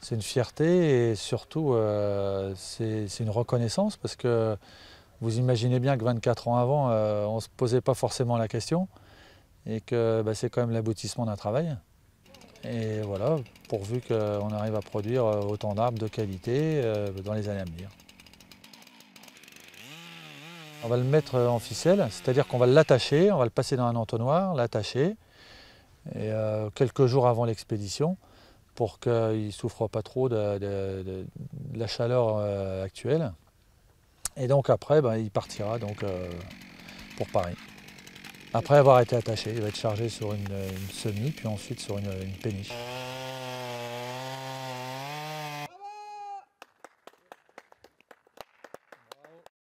C'est une fierté et surtout euh, c'est une reconnaissance parce que vous imaginez bien que 24 ans avant, euh, on ne se posait pas forcément la question et que bah, c'est quand même l'aboutissement d'un travail. Et voilà, pourvu qu'on arrive à produire euh, autant d'arbres de qualité dans les années à venir. On va le mettre en ficelle, c'est-à-dire qu'on va l'attacher, on va le passer dans un entonnoir, l'attacher, et euh, quelques jours avant l'expédition, pour qu'il ne souffre pas trop de, la chaleur euh, actuelle. Et donc après, ben, il partira donc, euh, pour Paris. Après avoir été attaché, il va être chargé sur une, une semi, puis ensuite sur une péniche.